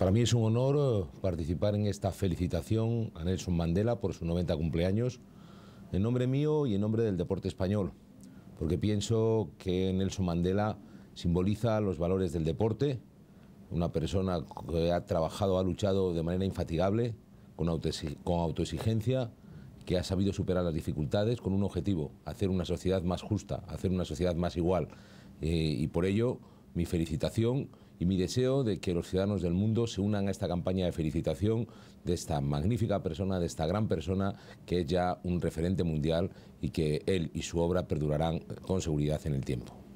Para mí es un honor eh, participar en esta felicitación a Nelson Mandela por su 90 cumpleaños, en nombre mío y en nombre del deporte español, porque pienso que Nelson Mandela simboliza los valores del deporte, una persona que ha trabajado, ha luchado de manera infatigable, con autoexigencia, que ha sabido superar las dificultades con un objetivo, hacer una sociedad más justa, hacer una sociedad más igual. Eh, y por ello mi felicitación y mi deseo de que los ciudadanos del mundo se unan a esta campaña de felicitación de esta magnífica persona, de esta gran persona que es ya un referente mundial y que él y su obra perdurarán con seguridad en el tiempo.